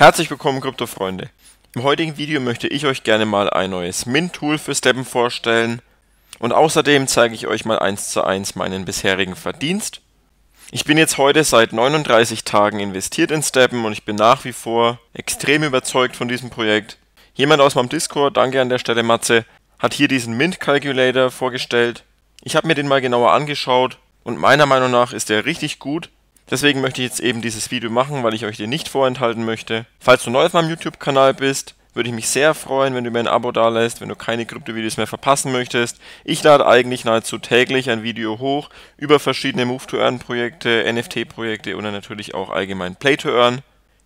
Herzlich willkommen Kryptofreunde. Im heutigen Video möchte ich euch gerne mal ein neues Mint-Tool für Steppen vorstellen und außerdem zeige ich euch mal eins zu eins meinen bisherigen Verdienst. Ich bin jetzt heute seit 39 Tagen investiert in Steppen und ich bin nach wie vor extrem überzeugt von diesem Projekt. Jemand aus meinem Discord, danke an der Stelle Matze, hat hier diesen Mint Calculator vorgestellt. Ich habe mir den mal genauer angeschaut und meiner Meinung nach ist er richtig gut Deswegen möchte ich jetzt eben dieses Video machen, weil ich euch den nicht vorenthalten möchte. Falls du neu auf meinem YouTube-Kanal bist, würde ich mich sehr freuen, wenn du mir ein Abo dalässt, wenn du keine Krypto-Videos mehr verpassen möchtest. Ich lade eigentlich nahezu täglich ein Video hoch über verschiedene Move-to-Earn-Projekte, NFT-Projekte und natürlich auch allgemein Play-to-Earn.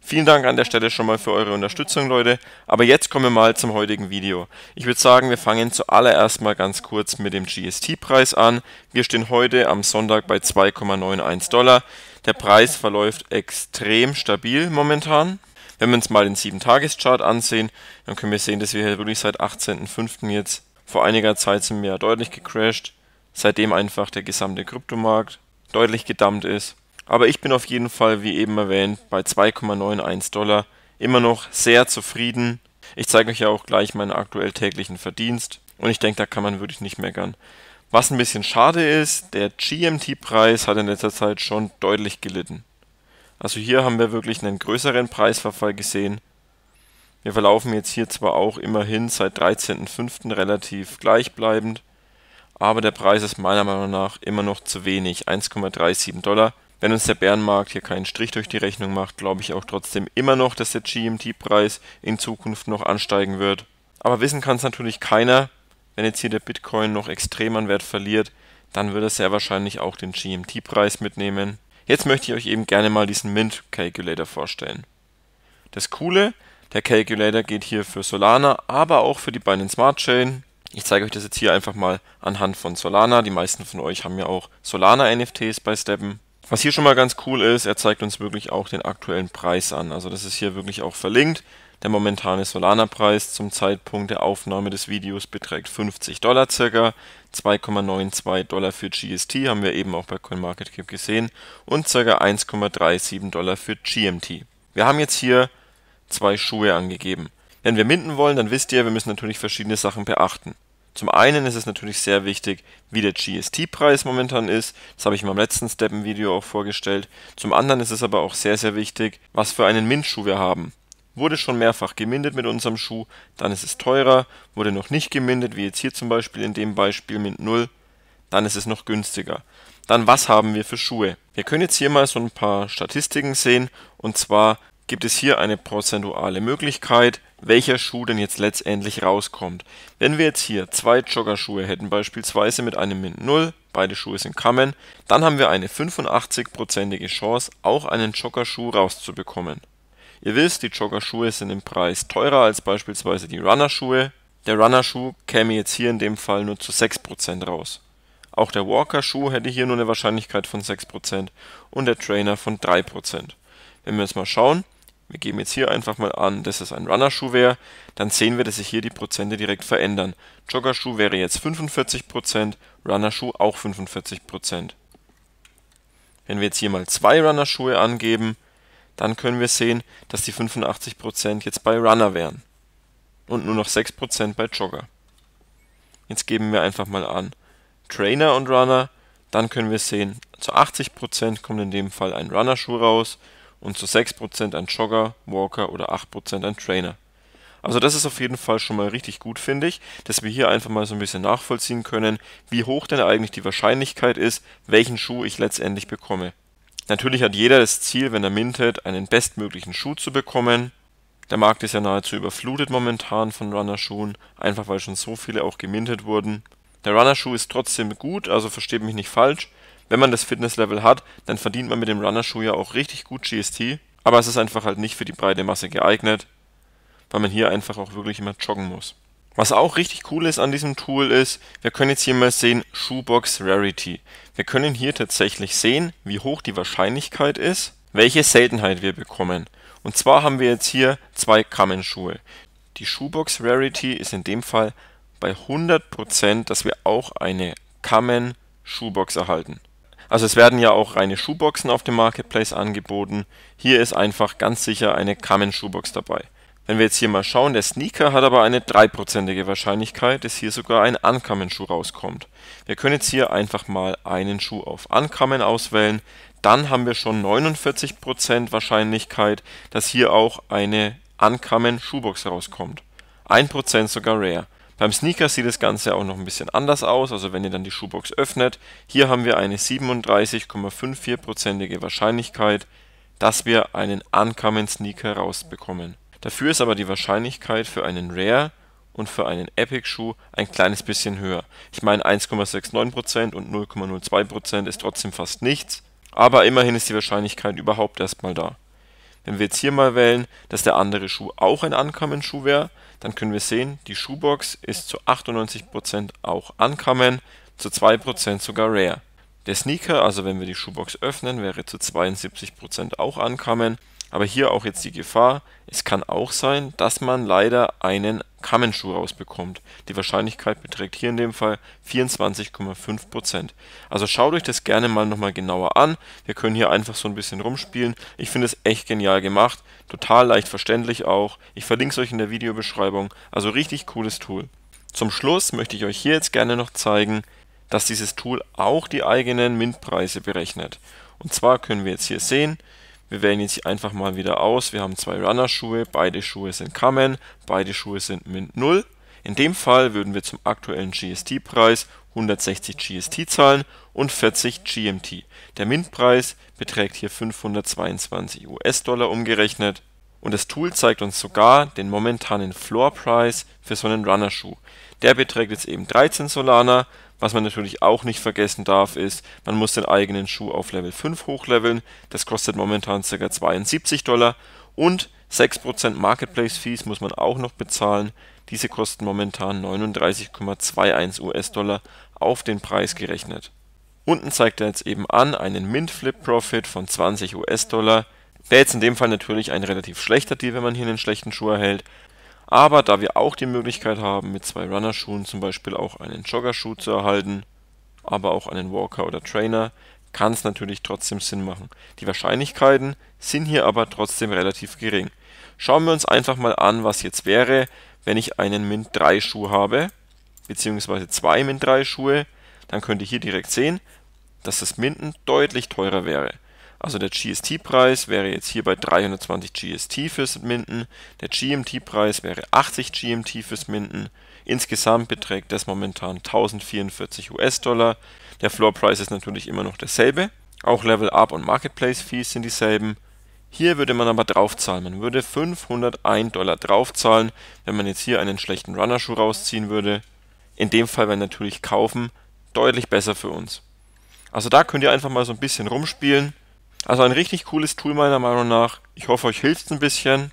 Vielen Dank an der Stelle schon mal für eure Unterstützung, Leute. Aber jetzt kommen wir mal zum heutigen Video. Ich würde sagen, wir fangen zuallererst mal ganz kurz mit dem GST-Preis an. Wir stehen heute am Sonntag bei 2,91 Dollar. Der Preis verläuft extrem stabil momentan. Wenn wir uns mal den 7-Tages-Chart ansehen, dann können wir sehen, dass wir hier wirklich seit 18.05. jetzt vor einiger Zeit sind wir ja deutlich gecrashed. Seitdem einfach der gesamte Kryptomarkt deutlich gedammt ist. Aber ich bin auf jeden Fall, wie eben erwähnt, bei 2,91 Dollar immer noch sehr zufrieden. Ich zeige euch ja auch gleich meinen aktuell täglichen Verdienst und ich denke, da kann man wirklich nicht meckern. Was ein bisschen schade ist, der GMT-Preis hat in letzter Zeit schon deutlich gelitten. Also hier haben wir wirklich einen größeren Preisverfall gesehen. Wir verlaufen jetzt hier zwar auch immerhin seit 13.05. relativ gleichbleibend, aber der Preis ist meiner Meinung nach immer noch zu wenig, 1,37 Dollar. Wenn uns der Bärenmarkt hier keinen Strich durch die Rechnung macht, glaube ich auch trotzdem immer noch, dass der GMT-Preis in Zukunft noch ansteigen wird. Aber wissen kann es natürlich keiner. Wenn jetzt hier der Bitcoin noch extrem an Wert verliert, dann wird er sehr wahrscheinlich auch den GMT-Preis mitnehmen. Jetzt möchte ich euch eben gerne mal diesen Mint Calculator vorstellen. Das Coole, der Calculator geht hier für Solana, aber auch für die Binance Smart Chain. Ich zeige euch das jetzt hier einfach mal anhand von Solana. Die meisten von euch haben ja auch Solana-NFTs bei Steppen. Was hier schon mal ganz cool ist, er zeigt uns wirklich auch den aktuellen Preis an. Also das ist hier wirklich auch verlinkt. Der momentane Solana-Preis zum Zeitpunkt der Aufnahme des Videos beträgt 50 Dollar circa, 2,92 Dollar für GST haben wir eben auch bei CoinMarketCap gesehen und circa 1,37 Dollar für GMT. Wir haben jetzt hier zwei Schuhe angegeben. Wenn wir minden wollen, dann wisst ihr, wir müssen natürlich verschiedene Sachen beachten. Zum einen ist es natürlich sehr wichtig, wie der GST-Preis momentan ist. Das habe ich in meinem letzten Steppen-Video auch vorgestellt. Zum anderen ist es aber auch sehr, sehr wichtig, was für einen Mindschuh wir haben. Wurde schon mehrfach gemindet mit unserem Schuh, dann ist es teurer. Wurde noch nicht gemindet, wie jetzt hier zum Beispiel in dem Beispiel Mint 0, dann ist es noch günstiger. Dann was haben wir für Schuhe? Wir können jetzt hier mal so ein paar Statistiken sehen und zwar gibt es hier eine prozentuale Möglichkeit, welcher Schuh denn jetzt letztendlich rauskommt. Wenn wir jetzt hier zwei Joggerschuhe hätten, beispielsweise mit einem Mint 0, beide Schuhe sind Kamen, dann haben wir eine 85%ige Chance, auch einen Joggerschuh rauszubekommen. Ihr wisst, die Joggerschuhe sind im Preis teurer als beispielsweise die Runnerschuhe. Der Runnerschuh käme jetzt hier in dem Fall nur zu 6% raus. Auch der Walker-Schuh hätte hier nur eine Wahrscheinlichkeit von 6% und der Trainer von 3%. Wenn wir jetzt mal schauen, wir geben jetzt hier einfach mal an, dass es ein Runnerschuh wäre. Dann sehen wir, dass sich hier die Prozente direkt verändern. Joggerschuh wäre jetzt 45%, Runnerschuh auch 45%. Wenn wir jetzt hier mal zwei Runnerschuhe angeben, dann können wir sehen, dass die 85% jetzt bei Runner wären. Und nur noch 6% bei Jogger. Jetzt geben wir einfach mal an Trainer und Runner. Dann können wir sehen, zu 80% kommt in dem Fall ein Runnerschuh raus und zu 6% an Jogger, Walker oder 8% an Trainer. Also das ist auf jeden Fall schon mal richtig gut, finde ich, dass wir hier einfach mal so ein bisschen nachvollziehen können, wie hoch denn eigentlich die Wahrscheinlichkeit ist, welchen Schuh ich letztendlich bekomme. Natürlich hat jeder das Ziel, wenn er mintet, einen bestmöglichen Schuh zu bekommen. Der Markt ist ja nahezu überflutet momentan von Runner-Schuhen, einfach weil schon so viele auch gemintet wurden. Der Runner-Schuh ist trotzdem gut, also versteht mich nicht falsch. Wenn man das Fitnesslevel hat, dann verdient man mit dem Runnerschuh ja auch richtig gut GST, aber es ist einfach halt nicht für die breite Masse geeignet, weil man hier einfach auch wirklich immer joggen muss. Was auch richtig cool ist an diesem Tool ist, wir können jetzt hier mal sehen Shoebox Rarity. Wir können hier tatsächlich sehen, wie hoch die Wahrscheinlichkeit ist, welche Seltenheit wir bekommen. Und zwar haben wir jetzt hier zwei Kammenschuhe. Die Shoebox Rarity ist in dem Fall bei 100%, dass wir auch eine Kamen Shoebox erhalten. Also es werden ja auch reine Schuhboxen auf dem Marketplace angeboten. Hier ist einfach ganz sicher eine Kamen-Schuhbox dabei. Wenn wir jetzt hier mal schauen, der Sneaker hat aber eine 3%ige Wahrscheinlichkeit, dass hier sogar ein Ankamen-Schuh rauskommt. Wir können jetzt hier einfach mal einen Schuh auf Ankamen auswählen. Dann haben wir schon 49% Wahrscheinlichkeit, dass hier auch eine Ankamen-Schuhbox rauskommt. 1% sogar Rare. Beim Sneaker sieht das Ganze auch noch ein bisschen anders aus, also wenn ihr dann die Schuhbox öffnet, hier haben wir eine 37,54%ige Wahrscheinlichkeit, dass wir einen Uncommon Sneaker rausbekommen. Dafür ist aber die Wahrscheinlichkeit für einen Rare und für einen Epic Schuh ein kleines bisschen höher. Ich meine 1,69% und 0,02% ist trotzdem fast nichts, aber immerhin ist die Wahrscheinlichkeit überhaupt erstmal da. Wenn wir jetzt hier mal wählen, dass der andere Schuh auch ein Ankamen-Schuh wäre, dann können wir sehen, die Schuhbox ist zu 98% auch Ankamen, zu 2% sogar Rare. Der Sneaker, also wenn wir die Schuhbox öffnen, wäre zu 72% auch Ankamen aber hier auch jetzt die Gefahr, es kann auch sein, dass man leider einen Kammenschuh rausbekommt. Die Wahrscheinlichkeit beträgt hier in dem Fall 24,5%. Also schaut euch das gerne mal nochmal genauer an. Wir können hier einfach so ein bisschen rumspielen. Ich finde es echt genial gemacht. Total leicht verständlich auch. Ich verlinke es euch in der Videobeschreibung. Also richtig cooles Tool. Zum Schluss möchte ich euch hier jetzt gerne noch zeigen, dass dieses Tool auch die eigenen MINT-Preise berechnet. Und zwar können wir jetzt hier sehen, wir wählen jetzt sich einfach mal wieder aus. Wir haben zwei Runner-Schuhe, beide Schuhe sind Kamen, beide Schuhe sind Mint 0. In dem Fall würden wir zum aktuellen GST-Preis 160 GST zahlen und 40 GMT. Der Mint-Preis beträgt hier 522 US-Dollar umgerechnet. Und das Tool zeigt uns sogar den momentanen Floor Price für so einen Runner-Schuh. Der beträgt jetzt eben 13 Solana. Was man natürlich auch nicht vergessen darf, ist, man muss den eigenen Schuh auf Level 5 hochleveln. Das kostet momentan ca. 72 Dollar. Und 6% Marketplace Fees muss man auch noch bezahlen. Diese kosten momentan 39,21 US-Dollar auf den Preis gerechnet. Unten zeigt er jetzt eben an einen Mint-Flip-Profit von 20 US-Dollar. Wäre jetzt in dem Fall natürlich ein relativ schlechter Deal, wenn man hier einen schlechten Schuh erhält. Aber da wir auch die Möglichkeit haben, mit zwei Runnerschuhen zum Beispiel auch einen Joggerschuh zu erhalten, aber auch einen Walker oder Trainer, kann es natürlich trotzdem Sinn machen. Die Wahrscheinlichkeiten sind hier aber trotzdem relativ gering. Schauen wir uns einfach mal an, was jetzt wäre, wenn ich einen Mint 3 Schuh habe, beziehungsweise zwei Mint 3 Schuhe, dann könnt ihr hier direkt sehen, dass das Minden deutlich teurer wäre. Also der GST-Preis wäre jetzt hier bei 320 GST fürs Minden, der GMT-Preis wäre 80 GMT fürs Minden. Insgesamt beträgt das momentan 1044 US-Dollar. Der Floor-Price ist natürlich immer noch derselbe. Auch Level-Up und Marketplace-Fees sind dieselben. Hier würde man aber draufzahlen. Man würde 501 Dollar draufzahlen, wenn man jetzt hier einen schlechten Runnerschuh rausziehen würde. In dem Fall wäre natürlich Kaufen deutlich besser für uns. Also da könnt ihr einfach mal so ein bisschen rumspielen. Also ein richtig cooles Tool meiner Meinung nach. Ich hoffe, euch hilft es ein bisschen.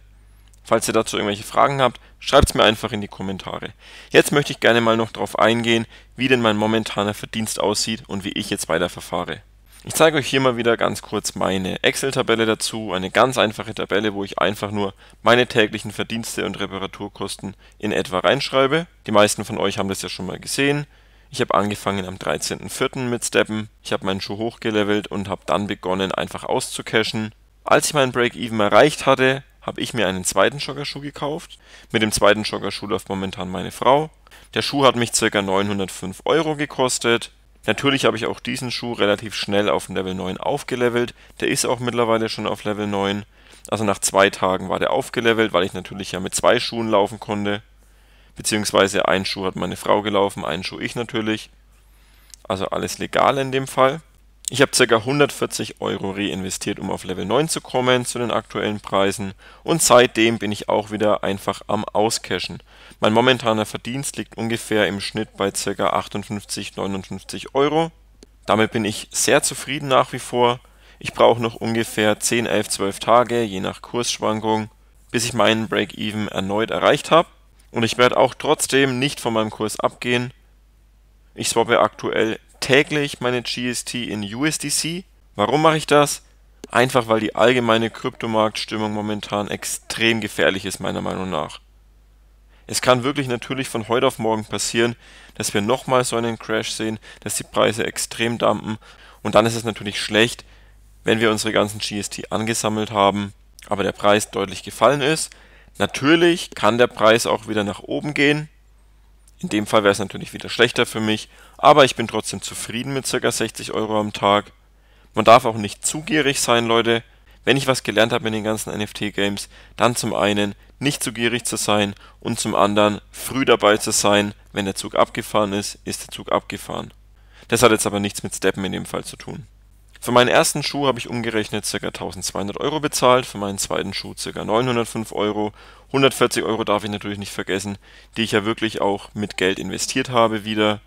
Falls ihr dazu irgendwelche Fragen habt, schreibt es mir einfach in die Kommentare. Jetzt möchte ich gerne mal noch darauf eingehen, wie denn mein momentaner Verdienst aussieht und wie ich jetzt weiter verfahre. Ich zeige euch hier mal wieder ganz kurz meine Excel-Tabelle dazu, eine ganz einfache Tabelle, wo ich einfach nur meine täglichen Verdienste und Reparaturkosten in etwa reinschreibe. Die meisten von euch haben das ja schon mal gesehen. Ich habe angefangen am 13.04. mit Steppen, ich habe meinen Schuh hochgelevelt und habe dann begonnen einfach auszucashen. Als ich meinen Break-Even erreicht hatte, habe ich mir einen zweiten Joggerschuh gekauft. Mit dem zweiten Joggerschuh läuft momentan meine Frau. Der Schuh hat mich ca. 905 Euro gekostet. Natürlich habe ich auch diesen Schuh relativ schnell auf Level 9 aufgelevelt. Der ist auch mittlerweile schon auf Level 9. Also nach zwei Tagen war der aufgelevelt, weil ich natürlich ja mit zwei Schuhen laufen konnte beziehungsweise ein Schuh hat meine Frau gelaufen, ein Schuh ich natürlich. Also alles legal in dem Fall. Ich habe ca. 140 Euro reinvestiert, um auf Level 9 zu kommen zu den aktuellen Preisen und seitdem bin ich auch wieder einfach am Auscashen. Mein momentaner Verdienst liegt ungefähr im Schnitt bei ca. 58, 59 Euro. Damit bin ich sehr zufrieden nach wie vor. Ich brauche noch ungefähr 10, 11, 12 Tage, je nach Kursschwankung, bis ich meinen Break-Even erneut erreicht habe. Und ich werde auch trotzdem nicht von meinem Kurs abgehen. Ich swappe aktuell täglich meine GST in USDC. Warum mache ich das? Einfach weil die allgemeine Kryptomarktstimmung momentan extrem gefährlich ist, meiner Meinung nach. Es kann wirklich natürlich von heute auf morgen passieren, dass wir nochmal so einen Crash sehen, dass die Preise extrem dampen. Und dann ist es natürlich schlecht, wenn wir unsere ganzen GST angesammelt haben, aber der Preis deutlich gefallen ist Natürlich kann der Preis auch wieder nach oben gehen. In dem Fall wäre es natürlich wieder schlechter für mich, aber ich bin trotzdem zufrieden mit ca. 60 Euro am Tag. Man darf auch nicht zu gierig sein, Leute. Wenn ich was gelernt habe in den ganzen NFT-Games, dann zum einen nicht zu gierig zu sein und zum anderen früh dabei zu sein. Wenn der Zug abgefahren ist, ist der Zug abgefahren. Das hat jetzt aber nichts mit Steppen in dem Fall zu tun. Für meinen ersten Schuh habe ich umgerechnet ca. 1200 Euro bezahlt, für meinen zweiten Schuh ca. 905 Euro. 140 Euro darf ich natürlich nicht vergessen, die ich ja wirklich auch mit Geld investiert habe wieder,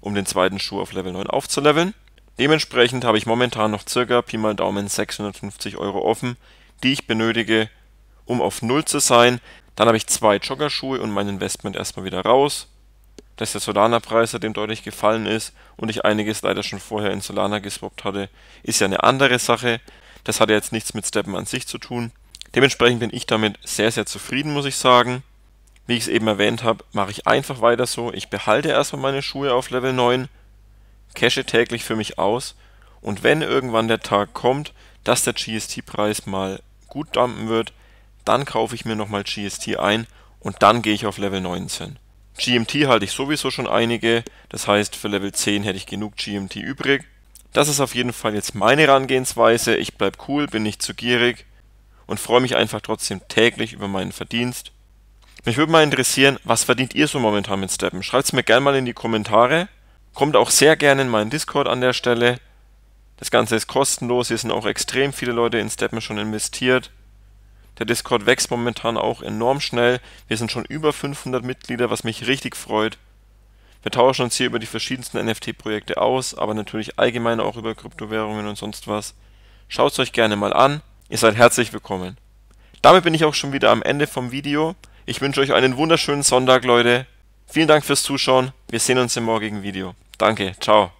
um den zweiten Schuh auf Level 9 aufzuleveln. Dementsprechend habe ich momentan noch ca. Pi mal Daumen 650 Euro offen, die ich benötige, um auf Null zu sein. Dann habe ich zwei Joggerschuhe und mein Investment erstmal wieder raus dass der Solana-Preis seitdem deutlich gefallen ist und ich einiges leider schon vorher in Solana geswappt hatte, ist ja eine andere Sache. Das hat ja jetzt nichts mit Steppen an sich zu tun. Dementsprechend bin ich damit sehr, sehr zufrieden, muss ich sagen. Wie ich es eben erwähnt habe, mache ich einfach weiter so. Ich behalte erstmal meine Schuhe auf Level 9, cache täglich für mich aus und wenn irgendwann der Tag kommt, dass der GST-Preis mal gut dumpen wird, dann kaufe ich mir nochmal GST ein und dann gehe ich auf Level 19. GMT halte ich sowieso schon einige, das heißt für Level 10 hätte ich genug GMT übrig. Das ist auf jeden Fall jetzt meine Herangehensweise, ich bleib cool, bin nicht zu gierig und freue mich einfach trotzdem täglich über meinen Verdienst. Mich würde mal interessieren, was verdient ihr so momentan mit Steppen? Schreibt's mir gerne mal in die Kommentare. Kommt auch sehr gerne in meinen Discord an der Stelle. Das Ganze ist kostenlos, hier sind auch extrem viele Leute in Steppen schon investiert. Der Discord wächst momentan auch enorm schnell. Wir sind schon über 500 Mitglieder, was mich richtig freut. Wir tauschen uns hier über die verschiedensten NFT-Projekte aus, aber natürlich allgemein auch über Kryptowährungen und sonst was. Schaut es euch gerne mal an. Ihr seid herzlich willkommen. Damit bin ich auch schon wieder am Ende vom Video. Ich wünsche euch einen wunderschönen Sonntag, Leute. Vielen Dank fürs Zuschauen. Wir sehen uns im morgigen Video. Danke, ciao.